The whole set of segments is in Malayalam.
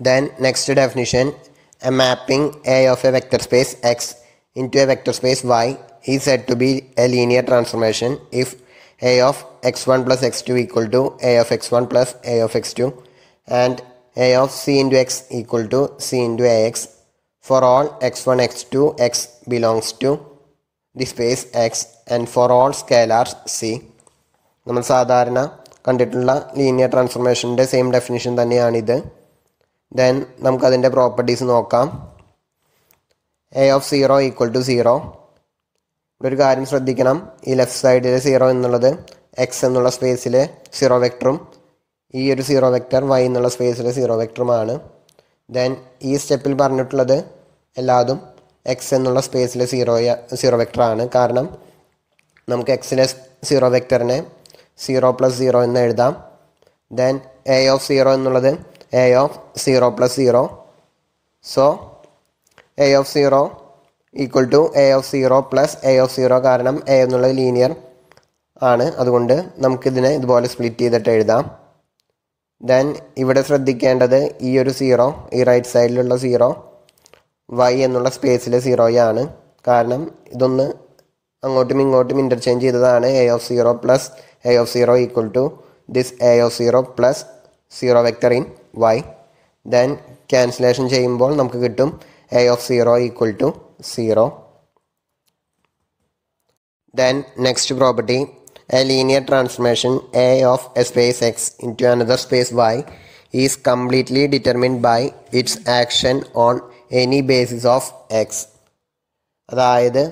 Then next definition, a mapping A of a vector space X into a vector space Y is said to be a linear transformation if A of x1 plus x2 equal to A of x1 plus A of x2 and A of C into x equal to C into AX for all x1 x2 x belongs to the space x and for all scalars C നമ്മൾ സാധാരണ കണ്ടിട്ടുള്ള ലീനിയർ same definition ഡെഫിനിഷൻ തന്നെയാണിത് ദെൻ നമുക്കതിൻ്റെ പ്രോപ്പർട്ടീസ് നോക്കാം A of zero equal to zero ഇവിടെ ഒരു കാര്യം ശ്രദ്ധിക്കണം ഈ ലെഫ്റ്റ് സൈഡിലെ സീറോ എന്നുള്ളത് എക്സ് എന്നുള്ള സ്പേസിലെ സീറോ വെക്ടറും ഈ ഒരു സീറോ വെക്ടർ വൈ എന്നുള്ള സ്പേസിലെ സീറോ വെക്ടറുമാണ് ദെൻ ഈ സ്റ്റെപ്പിൽ പറഞ്ഞിട്ടുള്ളത് എല്ലാതും എക്സ് എന്നുള്ള സ്പേസിലെ സീറോ സീറോ വെക്ടറാണ് കാരണം നമുക്ക് എക്സിലെ സീറോ വെക്ടറിനെ സീറോ പ്ലസ് സീറോ എന്ന് എഴുതാം ദെൻ എ ഓഫ് സീറോ എന്നുള്ളത് A of zero plus zero so A of zero equal to A of zero plus A of zero കാരണം എ എന്നുള്ളത് ലീനിയർ ആണ് അതുകൊണ്ട് നമുക്കിതിനെ ഇതുപോലെ സ്പ്ലിറ്റ് ചെയ്തിട്ട് എഴുതാം ദെൻ ഇവിടെ ശ്രദ്ധിക്കേണ്ടത് ഈ ഒരു സീറോ ഈ റൈറ്റ് സൈഡിലുള്ള സീറോ വൈ എന്നുള്ള സ്പേസിലെ സീറോയാണ് കാരണം ഇതൊന്ന് അങ്ങോട്ടും ഇങ്ങോട്ടും ഇൻ്റർചേഞ്ച് ചെയ്തതാണ് A of zero plus A of zero equal to this A of zero plus zero വെക്ടറിൻ വൈ ദെൻ ക്യാൻസലേഷൻ ചെയ്യുമ്പോൾ നമുക്ക് കിട്ടും A of zero equal to zero then next property a linear transformation A of a space X into another space Y is completely determined by its action on any basis of X അതായത്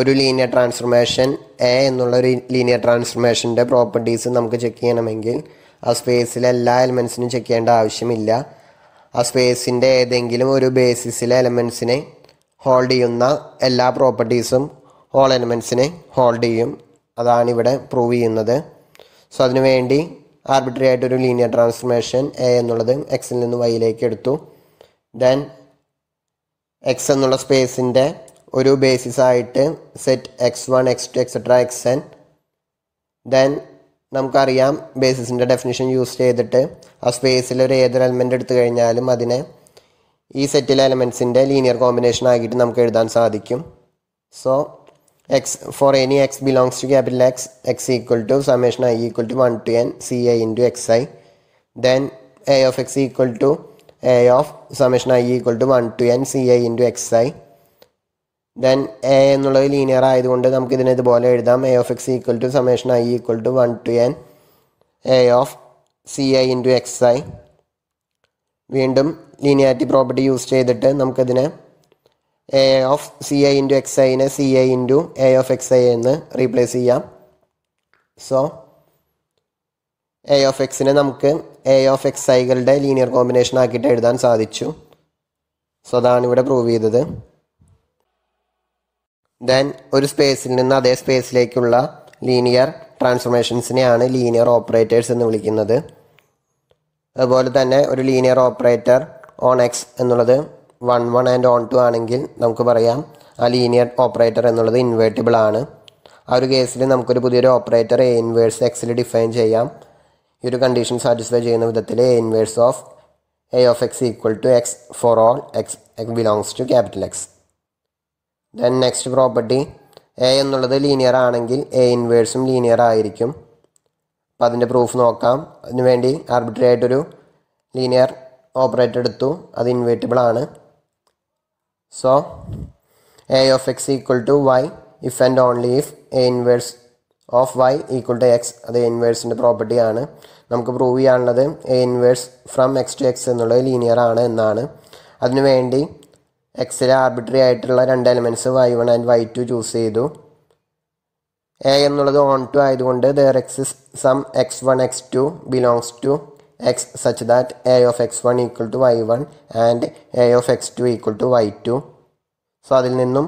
ഒരു ലീനിയർ ട്രാൻസ്ഫർമേഷൻ എ എന്നുള്ള ഒരു ലീനിയർ ട്രാൻസ്ഫർമേഷൻ്റെ പ്രോപ്പർട്ടീസ് നമുക്ക് ചെക്ക് ചെയ്യണമെങ്കിൽ ആ സ്പേസിലെ എല്ലാ എലമെൻസിനും ചെക്ക് ചെയ്യേണ്ട ആവശ്യമില്ല ആ സ്പേസിൻ്റെ ഏതെങ്കിലും ഒരു ബേസിസിലെ എലമെൻസിനെ ഹോൾഡ് ചെയ്യുന്ന എല്ലാ പ്രോപ്പർട്ടീസും ഹോൾ എലമെൻസിനെ ഹോൾഡ് ചെയ്യും അതാണ് ഇവിടെ പ്രൂവ് ചെയ്യുന്നത് സോ അതിനുവേണ്ടി ആർബിട്രറി ആയിട്ടൊരു ലീനിയർ ട്രാൻസ്ഫർമേഷൻ എ എന്നുള്ളത് എക്സിൽ നിന്ന് വൈയിലേക്ക് എടുത്തു ദെൻ എക്സ് എന്നുള്ള സ്പേസിൻ്റെ ഒരു ബേസിസ് ആയിട്ട് set X one X two etcetera X N then നമുക്കറിയാം ബേസിസിൻ്റെ ഡെഫിനിഷൻ യൂസ് ചെയ്തിട്ട് ആ സ്പേസിൽ ഒരു ഏതൊരു എലമെൻ്റ് എടുത്തു കഴിഞ്ഞാലും അതിനെ ഈ സെറ്റിലെ എലമെൻസിൻ്റെ ലീനിയർ കോമ്പിനേഷൻ ആക്കിയിട്ട് നമുക്ക് എഴുതാൻ സാധിക്കും so X for any X belongs to capital X X equal to summation I equal to one to N C I to X I then A of X equal to A of summation I equal to one to N C I to X I then A എന്നുള്ളത് ലീനിയർ ആയതുകൊണ്ട് നമുക്ക് ഇതിനെ ഇതുപോലെ എഴുതാം A of X equal to summation I equal to one to N A of C I into X I വീണ്ടും ലീനിയാരിറ്റി പ്രോപ്പർട്ടി യൂസ് ചെയ്തിട്ട് നമുക്കിതിനെ A of C I into X ഐനെ C I into A of X I എന്ന് റീപ്ലേസ് ചെയ്യാം സോ എ ഓഫ് എക്സിനെ നമുക്ക് എ ഓഫ് എക്സ് ഐകളുടെ ലീനിയർ കോമ്പിനേഷൻ ആക്കിയിട്ട് എഴുതാൻ സാധിച്ചു സോ അതാണ് ഇവിടെ പ്രൂവ് ചെയ്തത് ദെൻ ഒരു സ്പേസിൽ നിന്ന് അതേ സ്പേസിലേക്കുള്ള ലീനിയർ ട്രാൻസ്ഫോർമേഷൻസിനെയാണ് ലീനിയർ ഓപ്പറേറ്റേഴ്സ് എന്ന് വിളിക്കുന്നത് അതുപോലെ തന്നെ ഒരു ലീനിയർ ഓപ്പറേറ്റർ ഓൺ എക്സ് എന്നുള്ളത് one one and onto ആണെങ്കിൽ നമുക്ക് പറയാം ആ ലീനിയർ ഓപ്പറേറ്റർ എന്നുള്ളത് ഇൻവേർട്ടിബിൾ ആണ് ആ ഒരു കേസിൽ നമുക്കൊരു പുതിയൊരു ഓപ്പറേറ്റർ എ ഇൻവേഴ്സ് എക്സിൽ ഡിഫൈൻ ചെയ്യാം ഈ ഒരു കണ്ടീഷൻ സാറ്റിസ്ഫൈ ചെയ്യുന്ന വിധത്തിൽ A inverse of A of X equal to X for all X belongs to capital X then next property A എന്നുള്ളത് ലീനിയർ ആണെങ്കിൽ എ ഇൻവേഴ്സും ലീനിയർ ആയിരിക്കും അപ്പോൾ അതിൻ്റെ പ്രൂഫ് നോക്കാം അതിന് വേണ്ടി ആർബിട്രറി ആയിട്ടൊരു ലീനിയർ ഓപ്പറേറ്റർ എടുത്തു അത് ഇൻവേറ്റബിൾ ആണ് so A of X equal to Y if and only if A inverse of Y equal to X അത് ഇൻവേഴ്സിൻ്റെ പ്രോപ്പർട്ടി ആണ് നമുക്ക് പ്രൂവ് ചെയ്യാനുള്ളത് A inverse from X to X എന്നുള്ളത് ലീനിയർ ആണ് എന്നാണ് അതിനുവേണ്ടി എക്സിൽ ആർബിട്രറി ആയിട്ടുള്ള രണ്ട് elements Y one and Y two choose ചെയ്തു എ എന്നുള്ളത് ഓൺ ടു ആയതുകൊണ്ട് there exists some X one X two belongs to X such that A of X one equal to Y one and A of X two equal to Y two so അതിൽ നിന്നും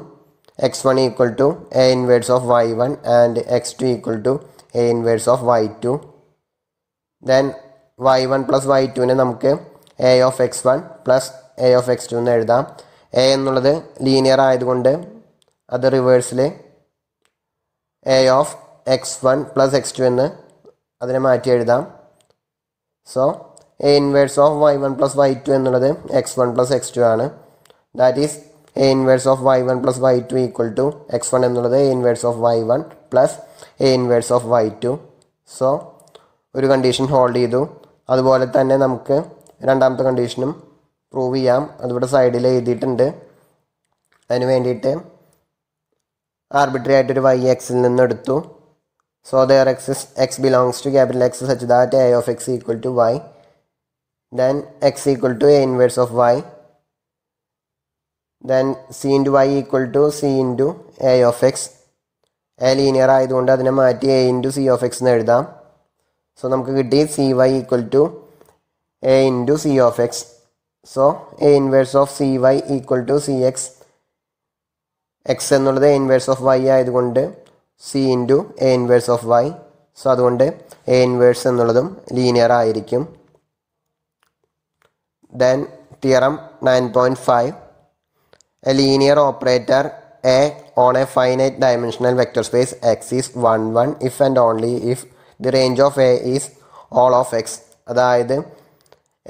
X one equal to A inverse of Y one and X two equal to A inverse of Y two then Y one plus Y ടുവിനെ നമുക്ക് A of X one plus A of X two എന്ന് എഴുതാം എ എന്നുള്ളത് ലീനിയർ ആയതുകൊണ്ട് അത് റിവേഴ്സിൽ A of X one plus X two എന്ന് അതിനെ മാറ്റി എഴുതാം so A inverse of Y one plus Y two എന്നുള്ളത് X one plus X two ആണ് that is A inverse of Y one plus Y two equal to X one എന്നുള്ളത് A inverse of Y one plus A inverse of Y two so ഒരു കണ്ടീഷൻ ഹോൾഡ് ചെയ്തു അതുപോലെ തന്നെ നമുക്ക് രണ്ടാമത്തെ കണ്ടീഷനും പ്രൂവ് ചെയ്യാം അതിവിടെ സൈഡിൽ എഴുതിയിട്ടുണ്ട് അതിന് വേണ്ടിയിട്ട് ആർബിട്രറി ആയിട്ടൊരു വൈ എക്സിൽ നിന്ന് എടുത്തു so there exists X belongs to capital X such that A of X equal to Y then X equal to A inverse of Y then C into Y equal to C into A of X A linear ആയതുകൊണ്ട് അതിനെ മാറ്റി A into C of X എന്ന് എഴുതാം സോ നമുക്ക് കിട്ടി C Y equal to A into C of X A inverse of C Y equal to C X X എന്നുള്ളത് എ ഇൻവേഴ്സ് ഓഫ് വൈ ആയതുകൊണ്ട് C into A inverse of Y so അതുകൊണ്ട് എ ഇൻവേഴ്സ് എന്നുള്ളതും ലീനിയർ ആയിരിക്കും then theorem nine point five a linear operator A on a finite dimensional vector space X is one one if and only if the range of A is all of X അതായത്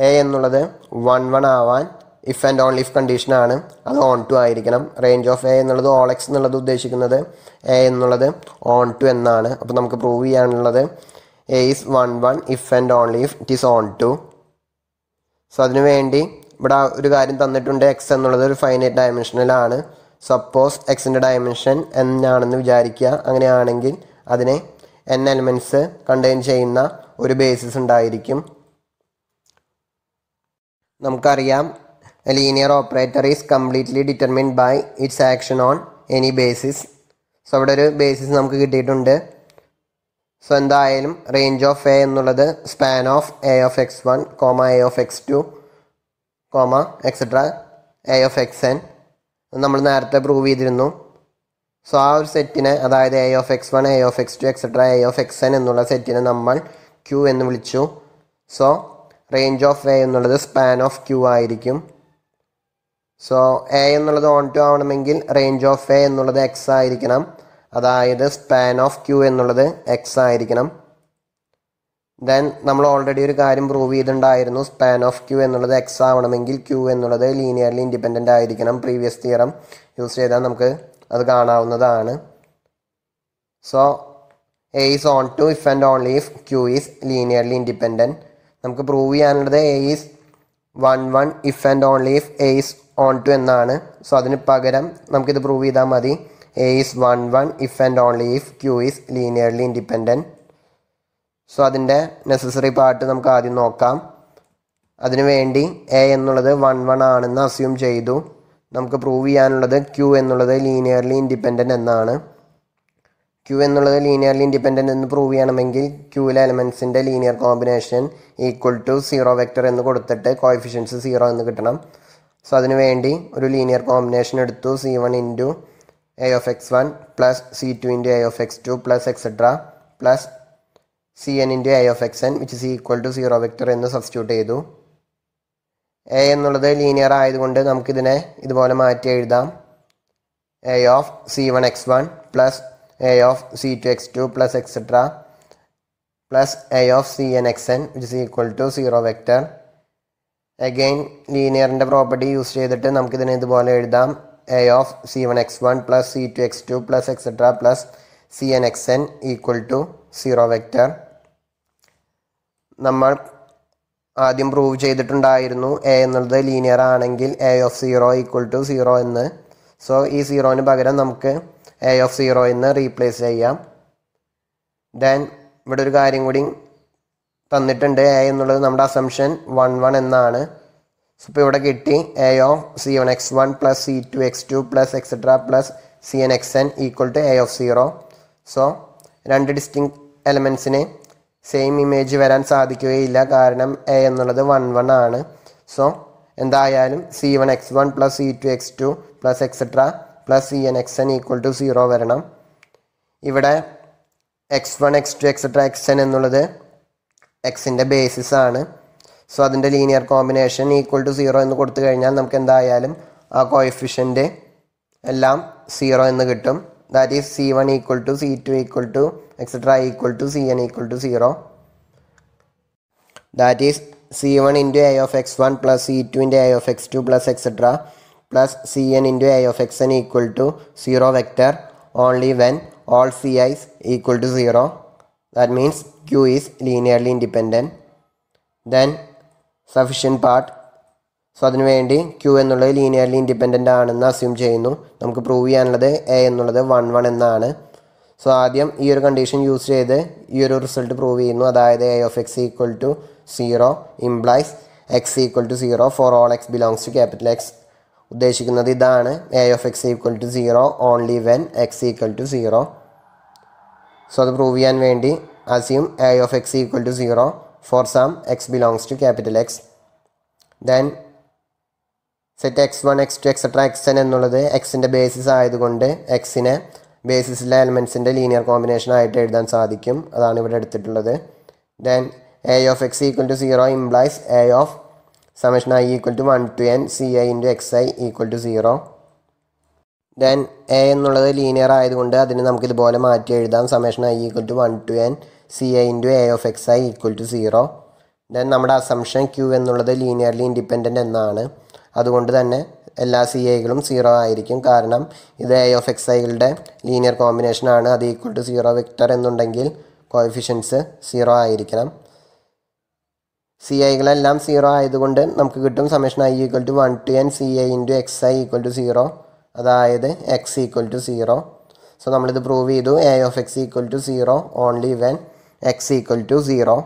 എ എന്നുള്ളത് വൺ വൺ ആവാൻ ഇഫ് ആൻഡ് ഓൺ ഇഫ് കണ്ടീഷനാണ് അത് ഓൺ ടു ആയിരിക്കണം റേഞ്ച് ഓഫ് എ എന്നുള്ളത് ഓൾ എക്സ് എന്നുള്ളത് ഉദ്ദേശിക്കുന്നത് എ എന്നുള്ളത് ഓൺ ടു എന്നാണ് അപ്പോൾ നമുക്ക് പ്രൂവ് ചെയ്യാനുള്ളത് A is one one if and only if it is onto so അതിനു വേണ്ടി ഇവിടെ ഒരു കാര്യം തന്നിട്ടുണ്ട് എക്സ് എന്നുള്ളത് ഒരു ഫൈനൈറ്റ് ഡയമെൻഷനിലാണ് സപ്പോസ് എക്സിൻ്റെ ഡയമെൻഷൻ എന്നാണെന്ന് വിചാരിക്കുക അങ്ങനെയാണെങ്കിൽ അതിനെ എൻ എലിമെൻറ്റ്സ് കണ്ടെയ്ൻ ചെയ്യുന്ന ഒരു ബേസിസ് ഉണ്ടായിരിക്കും നമുക്കറിയാം linear operator is completely determined by its action on any basis so അവിടെ ഒരു ബേസിസ് നമുക്ക് കിട്ടിയിട്ടുണ്ട് സോ എന്തായാലും റേഞ്ച് ഓഫ് എ എന്നുള്ളത് span of A of X one comma A of X two comma etcetera A of x n നമ്മൾ നേരത്തെ പ്രൂവ് ചെയ്തിരുന്നു സോ ആ ഒരു സെറ്റിനെ അതായത് A of X one A of X two etcetera A of x n എന്നുള്ള സെറ്റിനെ നമ്മൾ ക്യൂ എന്ന് വിളിച്ചു സോ റേഞ്ച് ഓഫ് എ എന്നുള്ളത് സ്പാൻ ഓഫ് ക്യു ആയിരിക്കും സോ എ എന്നുള്ളത് ഓൺ ടു ആവണമെങ്കിൽ റേഞ്ച് ഓഫ് എ എന്നുള്ളത് എക്സ് ആയിരിക്കണം അതായത് സ്പാൻ ഓഫ് ക്യു എന്നുള്ളത് എക്സ് ആയിരിക്കണം ദെൻ നമ്മൾ ഓൾറെഡി ഒരു കാര്യം പ്രൂവ് ചെയ്തിട്ടുണ്ടായിരുന്നു സ്പാൻ ഓഫ് ക്യൂ എന്നുള്ളത് എക്സ് ആവണമെങ്കിൽ ക്യൂ എന്നുള്ളത് ലീനിയർലി ഇൻഡിപെൻഡൻ്റ് ആയിരിക്കണം പ്രീവിയസ് തിയറം യൂസ് ചെയ്താൽ നമുക്ക് അത് കാണാവുന്നതാണ് so A is onto if and only if Q is linearly independent നമുക്ക് പ്രൂവ് ചെയ്യാനുള്ളത് A is one one if and only if A is onto എന്നാണ് സോ അതിന് പകരം നമുക്കിത് പ്രൂവ് ചെയ്താൽ മതി A is one one if and only if Q is linearly independent so അതിൻ്റെ നെസസറി പാർട്ട് നമുക്ക് ആദ്യം നോക്കാം അതിനു വേണ്ടി എ എന്നുള്ളത് വൺ വൺ ആണെന്ന് അസ്യൂം ചെയ്തു നമുക്ക് പ്രൂവ് ചെയ്യാനുള്ളത് ക്യൂ എന്നുള്ളത് ലീനിയർലി ഇൻഡിപെൻഡൻ്റ് എന്നാണ് ക്യു എന്നുള്ളത് ലീനിയർലി ഇൻഡിപെൻഡൻ്റ് എന്ന് പ്രൂവ് ചെയ്യണമെങ്കിൽ ക്യൂവിലെ എലമെൻസിൻ്റെ linear combination equal to zero vector എന്ന് കൊടുത്തിട്ട് കോയിഫിഷ്യൻസ് സീറോ എന്ന് കിട്ടണം സോ അതിന് വേണ്ടി ഒരു ലീനിയർ കോമ്പിനേഷൻ എടുത്തു c one into A of X one plus c two into A of X two plus etcetera plus c n into A of x n which is equal to zero vector എന്ന് സബ്സ്റ്റിറ്റ്യൂട്ട് ചെയ്തു എ എന്നുള്ളത് ലീനിയർ ആയതുകൊണ്ട് നമുക്കിതിനെ ഇതുപോലെ മാറ്റി എഴുതാം A of c one x one plus A of c two x two plus x2 plus A of c n x N which is equal to zero vector again ലീനിയറിൻ്റെ പ്രോപ്പർട്ടി യൂസ് ചെയ്തിട്ട് നമുക്കിതിനെ ഇതുപോലെ എഴുതാം A of c one x one plus c two x two plus etcetera plus c n x n equal to zero vector നമ്മൾ ആദ്യം പ്രൂവ് ചെയ്തിട്ടുണ്ടായിരുന്നു എ എന്നുള്ളത് ലീനിയർ ആണെങ്കിൽ A of zero equal to zero എന്ന് സോ ഈ സീറോന് പകരം നമുക്ക് എ ഓഫ് സീറോ എന്ന് റീപ്ലേസ് ചെയ്യാം ദെൻ ഇവിടെ ഒരു കാര്യം കൂടി തന്നിട്ടുണ്ട് എ എന്നുള്ളത് നമ്മുടെ അസംഷൻ വൺ വൺ എന്നാണ് ഇപ്പോൾ ഇവിടെ കിട്ടി A of c one x one plus c two x two plus etcetera plus c n x n equal to A of zero so രണ്ട് ഡിസ്റ്റിങ് എലമെൻസിന് സെയിം ഇമേജ് വരാൻ സാധിക്കുകയില്ല കാരണം എ എന്നുള്ളത് വൺ വൺ ആണ് സോ എന്തായാലും c one x one plus c two x two plus etcetera plus e n x n equal to zero വരണം ഇവിടെ x one X two etcetera X n എന്നുള്ളത് എക്സിൻ്റെ ബേസിസ് ആണ് സോ അതിൻ്റെ linear combination equal to zero എന്ന് കൊടുത്തു കഴിഞ്ഞാൽ നമുക്ക് എന്തായാലും ആ കോയിഫിഷ്യൻ്റ് എല്ലാം സീറോ എന്ന് കിട്ടും that is c one equal to c two equal to etcetera equal to c n equal to zero that is c one into A of X one plus c two into A of X two plus etcetera plus cn into a of xn equal to 0 vector only when all ci is equal to 0 that means q is linearly independent then sufficient part so അതിനു വേണ്ടി ക്യൂ എന്നുള്ളത് ലീനിയർലി ഇൻഡിപെൻഡൻ്റ് ആണെന്ന് അസ്യൂം ചെയ്യുന്നു നമുക്ക് പ്രൂവ് ചെയ്യാനുള്ളത് എ എന്നുള്ളത് വൺ വൺ എന്നാണ് സോ ആദ്യം ഈ ഒരു കണ്ടീഷൻ യൂസ് ചെയ്ത് ഈ ഒരു റിസൾട്ട് പ്രൂവ് ചെയ്യുന്നു അതായത് A of X equal to zero implies x equal to zero for all X belongs to capital X ഉദ്ദേശിക്കുന്നത് ഇതാണ് A of X equal to zero only when x equal to zero so അത് പ്രൂവ് ചെയ്യാൻ വേണ്ടി assume A of X equal to zero for some x belongs to capital X then set X one X two etcetera X n എന്നുള്ളത് എക്സിൻ്റെ ബേസിസ് ആയതുകൊണ്ട് എക്സിനെ ബേസിസിലെ എലമെൻസിൻ്റെ ലീനിയർ കോമ്പിനേഷൻ ആയിട്ട് എഴുതാൻ സാധിക്കും അതാണ് ഇവിടെ എടുത്തിട്ടുള്ളത് then A of X equal to zero implies A of i equal to one to N C I into X i equal to zero then A എന്നുള്ളത് ലീനിയർ ആയതുകൊണ്ട് അതിന് നമുക്ക് ഇതുപോലെ മാറ്റി എഴുതാം summation I equal to one to N C I into A of X i equal to zero then നമ്മുടെ അസംഷൻ ക്യൂ എന്നുള്ളത് ലീനിയർലി ഇൻഡിപെൻഡൻ്റ് എന്നാണ് അതുകൊണ്ട് തന്നെ എല്ലാ സി ഐകളും സീറോ ആയിരിക്കും കാരണം ഇത് എ ഓഫ് എക്സ് ഐകളുടെ ലീനിയർ കോമ്പിനേഷൻ ആണ് അത് ഈക്വൽ ടു സീറോ വെക്റ്റർ എന്നുണ്ടെങ്കിൽ കോഎഫിഷ്യൻസ് സീറോ ആയിരിക്കണം സി ഐകളെല്ലാം സീറോ ആയതുകൊണ്ട് നമുക്ക് കിട്ടും summation I equal to one to N C I into X i equal to zero അതായത് x equal to zero so നമ്മളിത് പ്രൂവ് ചെയ്തു A of X equal to zero only when x equal to zero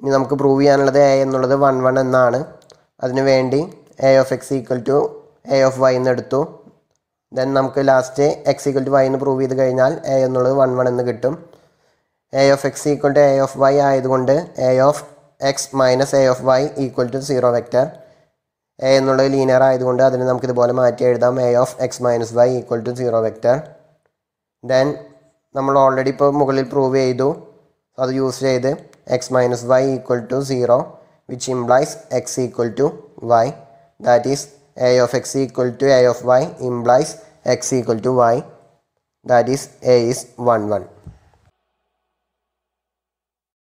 ഇനി നമുക്ക് പ്രൂവ് ചെയ്യാനുള്ളത് എ എന്നുള്ളത് വൺ വൺ എന്നാണ് അതിനു വേണ്ടി A of X equal to A of y എന്ന് എടുത്തു ദെൻ നമുക്ക് last x equal to y എന്ന് പ്രൂവ് ചെയ്ത് കഴിഞ്ഞാൽ എ എന്നുള്ളത് വൺ വൺ എന്ന് കിട്ടും A of X equal to A of Y ആയതുകൊണ്ട് A of x minus A of Y equal to zero vector A എന്നുള്ളത് ലീനിയർ ആയതുകൊണ്ട് അതിന് നമുക്കിതുപോലെ മാറ്റി എഴുതാം A of x minus y equal to zero vector then നമ്മൾ ഓൾറെഡി ഇപ്പോൾ മുകളിൽ പ്രൂവ് ചെയ്തു അത് യൂസ് ചെയ്ത് x minus y equal to zero which implies x equal to y that is A of X equal to A of y implies x equal to y that is A is one one